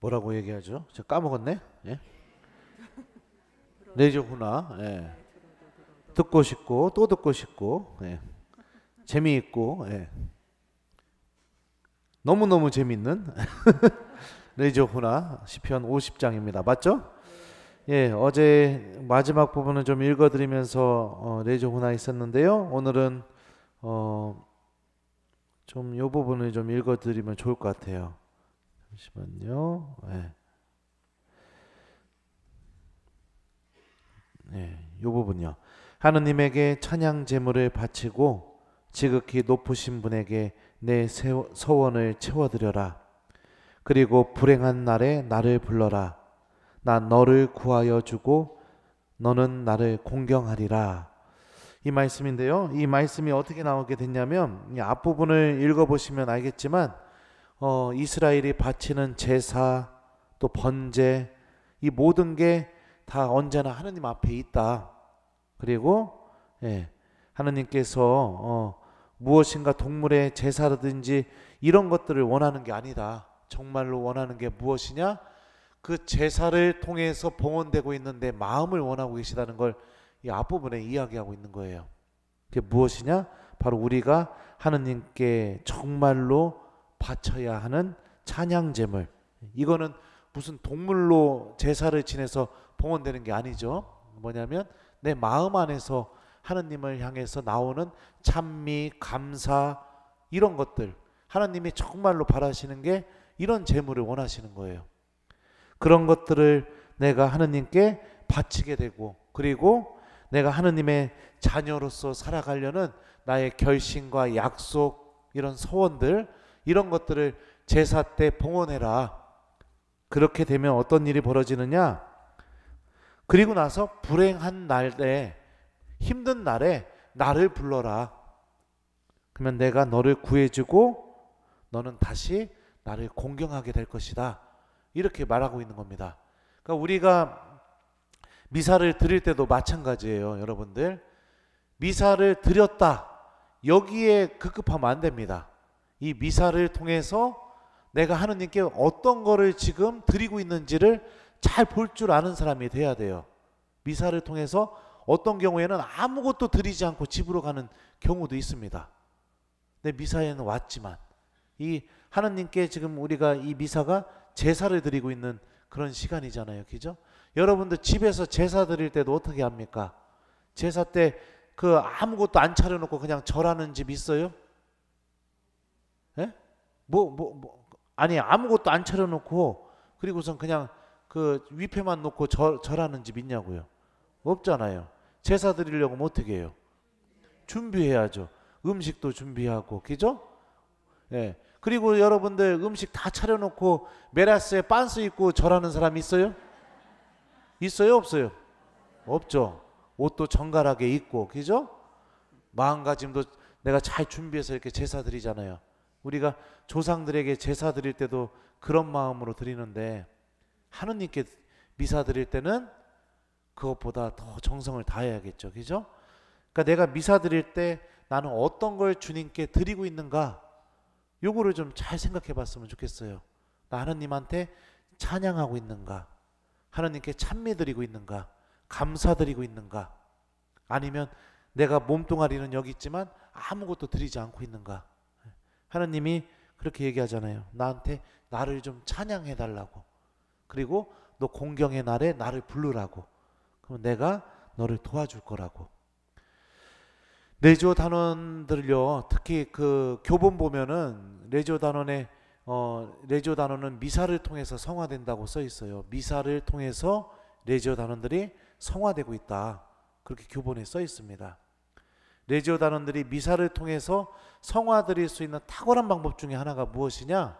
뭐라고 얘기하죠? 제가 까먹었네. 예? 레이저 네, 훈화. 예. 듣고 싶고 또 듣고 싶고 예. 재미있고 예. 너무너무 재밌는 레이저 네, 훈화 시편 50장입니다. 맞죠? 예, 어제 마지막 부분은 좀 읽어드리면서 어, 레이저 네, 훈화 있었는데요. 오늘은 어, 좀이 부분을 좀 읽어드리면 좋을 것 같아요. 잠시만요. 예. 예, 이 부분요. 하느님에게 찬양 제물을 바치고 지극히 높으신 분에게 내 소원을 채워드려라. 그리고 불행한 날에 나를 불러라. 나 너를 구하여 주고 너는 나를 공경하리라. 이 말씀인데요. 이 말씀이 어떻게 나오게 됐냐면 앞부분을 읽어보시면 알겠지만 어, 이스라엘이 바치는 제사 또 번제 이 모든 게 다 언제나 하느님 앞에 있다. 그리고 예, 하느님께서 어, 무엇인가 동물의 제사라든지 이런 것들을 원하는 게 아니다. 정말로 원하는 게 무엇이냐? 그 제사를 통해서 봉헌되고 있는 내 마음을 원하고 계시다는 걸 이 앞부분에 이야기하고 있는 거예요. 그게 무엇이냐? 바로 우리가 하느님께 정말로 바쳐야 하는 찬양 제물. 이거는 무슨 동물로 제사를 지내서 봉헌되는 게 아니죠. 뭐냐면 내 마음 안에서 하나님을 향해서 나오는 찬미, 감사 이런 것들 하나님이 정말로 바라시는 게 이런 제물을 원하시는 거예요. 그런 것들을 내가 하나님께 바치게 되고 그리고 내가 하나님의 자녀로서 살아가려는 나의 결심과 약속 이런 소원들 이런 것들을 제사 때 봉헌해라. 그렇게 되면 어떤 일이 벌어지느냐? 그리고 나서 불행한 날에 힘든 날에 나를 불러라. 그러면 내가 너를 구해주고 너는 다시 나를 공경하게 될 것이다. 이렇게 말하고 있는 겁니다. 그러니까 우리가 미사를 드릴 때도 마찬가지예요, 여러분들. 미사를 드렸다. 여기에 급급하면 안 됩니다. 이 미사를 통해서 내가 하느님께 어떤 거를 지금 드리고 있는지를 잘 볼 줄 아는 사람이 돼야 돼요. 미사를 통해서 어떤 경우에는 아무것도 드리지 않고 집으로 가는 경우도 있습니다. 내 미사에는 왔지만 이하느님께 지금 우리가 이 미사가 제사를 드리고 있는 그런 시간이잖아요. 그죠? 여러분들 집에서 제사 드릴 때도 어떻게 합니까? 제사 때 그 아무것도 안 차려놓고 그냥 절하는 집 있어요? 예? 뭐, 뭐, 뭐, 아니, 아무것도 안 차려놓고, 그리고선 그냥 그 위패만 놓고 절, 절하는 집 있냐고요. 없잖아요. 제사 드리려고 면 어떻게 해요? 준비해야죠. 음식도 준비하고, 그죠? 예. 그리고 여러분들 음식 다 차려놓고 메라스에 빤스 입고 절하는 사람 있어요? 있어요? 없어요? 없죠. 옷도 정갈하게 입고, 그죠? 마음가짐도 내가 잘 준비해서 이렇게 제사 드리잖아요. 우리가 조상들에게 제사 드릴 때도 그런 마음으로 드리는데 하느님께 미사 드릴 때는 그것보다 더 정성을 다해야겠죠. 그죠? 그러니까 내가 미사 드릴 때 나는 어떤 걸 주님께 드리고 있는가? 요거를 좀 잘 생각해 봤으면 좋겠어요. 나 하느님한테 찬양하고 있는가? 하느님께 찬미 드리고 있는가? 감사드리고 있는가? 아니면 내가 몸뚱아리는 여기 있지만 아무것도 드리지 않고 있는가? 하나님이 그렇게 얘기하잖아요. 나한테 나를 좀 찬양해 달라고. 그리고 너 공경의 날에 나를 부르라고. 그럼 내가 너를 도와줄 거라고. 레조 단원들요. 특히 그 교본 보면은 레조 단원의 어, 레조 단원은 미사를 통해서 성화된다고 써 있어요. 미사를 통해서 레조 단원들이 성화되고 있다. 그렇게 교본에 써 있습니다. 레지오 단원들이 미사를 통해서 성화드릴 수 있는 탁월한 방법 중에 하나가 무엇이냐?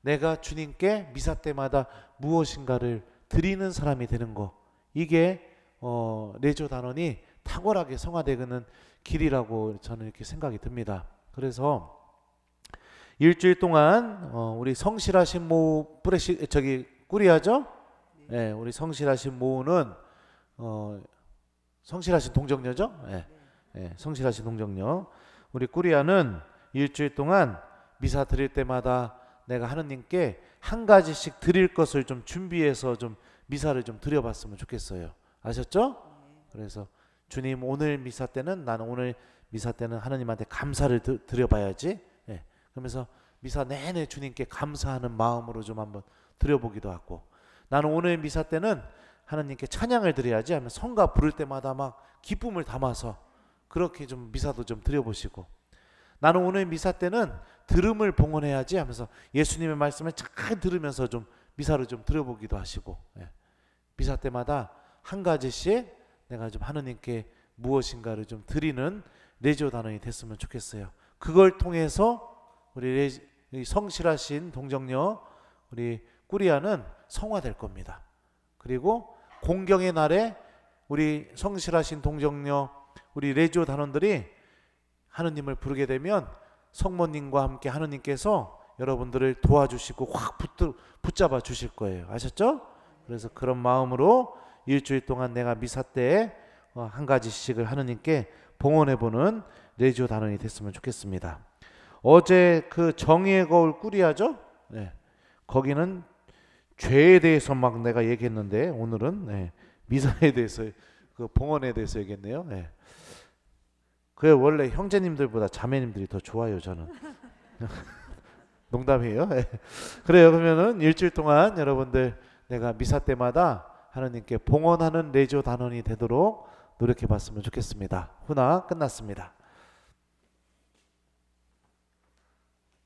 내가 주님께 미사 때마다 무엇인가를 드리는 사람이 되는 거. 이게 어, 레지오 단원이 탁월하게 성화되는 길이라고 저는 이렇게 생각이 듭니다. 그래서 일주일 동안 어, 우리 성실하신 모 프레시 저기 꾸리하죠? 네. 예, 우리 성실하신 모는 어, 성실하신 동정녀죠? 예. 예, 성실하신 동정녀. 우리 꾸리아는 일주일 동안 미사 드릴 때마다 내가 하느님께 한 가지씩 드릴 것을 좀 준비해서 좀 미사를 좀 드려봤으면 좋겠어요. 아셨죠? 그래서 주님 오늘 미사 때는 나는 오늘 미사 때는 하나님한테 감사를 드, 드려봐야지. 예. 그러면서 미사 내내 주님께 감사하는 마음으로 좀 한번 드려보기도 하고 나는 오늘 미사 때는 하나님께 찬양을 드려야지 하면 성가 부를 때마다 막 기쁨을 담아서 그렇게 좀 미사도 좀 드려보시고 나는 오늘 미사 때는 들음을 봉헌해야지 하면서 예수님의 말씀을 잘 들으면서 좀 미사를 좀 드려보기도 하시고 예. 미사 때마다 한 가지씩 내가 좀 하느님께 무엇인가를 좀 드리는 레지오 단원이 됐으면 좋겠어요. 그걸 통해서 우리 레지, 성실하신 동정녀 우리 꾸리아는 성화될 겁니다. 그리고 공경의 날에 우리 성실하신 동정녀 우리 레지오 단원들이 하느님을 부르게 되면 성모님과 함께 하느님께서 여러분들을 도와주시고 확 붙들, 붙잡아 주실 거예요. 아셨죠? 그래서 그런 마음으로 일주일 동안 내가 미사 때한 어, 가지씩을 하느님께 봉헌해보는 레지오 단원이 됐으면 좋겠습니다. 어제 그 정의의 거울 꾸리하죠? 네. 거기는 죄에 대해서 막 내가 얘기했는데 오늘은 네. 미사에 대해서 그 봉헌에 대해서 얘기했네요. 네. 그게 원래 형제님들보다 자매님들이 더 좋아요 저는. 농담이에요. 예. 그래요. 그러면은 일주일 동안 여러분들 내가 미사 때마다 하나님께 봉헌하는 레조 단원이 되도록 노력해 봤으면 좋겠습니다. 훈화 끝났습니다.